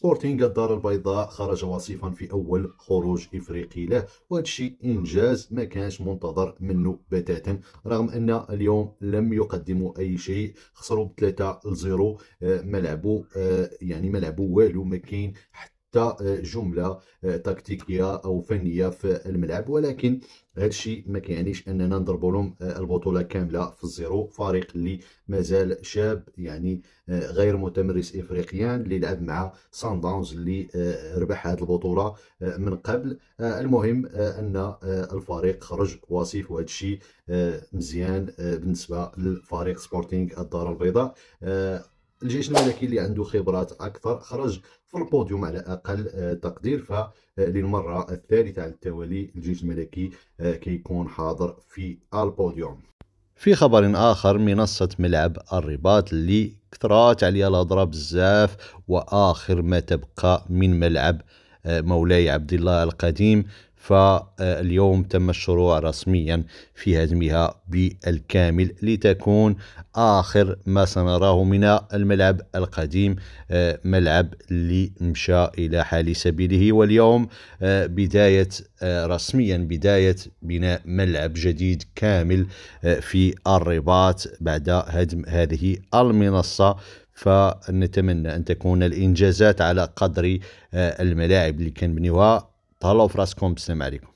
سبورتينغ الدار البيضاء خرج وصيفا في اول خروج افريقي له وهذا انجاز ما كانش منتظر منه بتاتا رغم ان اليوم لم يقدموا اي شيء خسروا ب 3 ل 0 ما يعني ما والو ما كاين حتى حتى آه، جمله آه، تكتيكيه او فنيه في الملعب ولكن هذا الشيء ما كيعنيش اننا نضرب لهم آه، البطوله كامله في الزيرو فريق اللي مازال شاب يعني غير متمرس افريقيا اللي لعب مع سان داونز اللي ربح هذه البطوله من قبل المهم ان الفريق خرج وصيف وهذا الشيء مزيان بالنسبه للفريق سبورتينغ الدار البيضاء الجيش الملكي اللي عنده خبرات اكثر خرج في البوديوم على اقل آه، تقدير فللمره آه، الثالثه على التوالي الجيش الملكي آه، كيكون حاضر في البوديوم في خبر اخر منصه ملعب الرباط اللي كثرات عليها الهضره بزاف واخر ما تبقى من ملعب مولاي عبد الله القديم فاليوم تم الشروع رسميا في هدمها بالكامل لتكون آخر ما سنراه من الملعب القديم آه، ملعب اللي مشى إلى حال سبيله واليوم آه، بداية آه، رسميا بداية بناء ملعب جديد كامل في الرباط بعد هدم هذه المنصة فنتمنى أن تكون الإنجازات على قدر الملاعب اللي كنبنيوها Tal ao frasco é como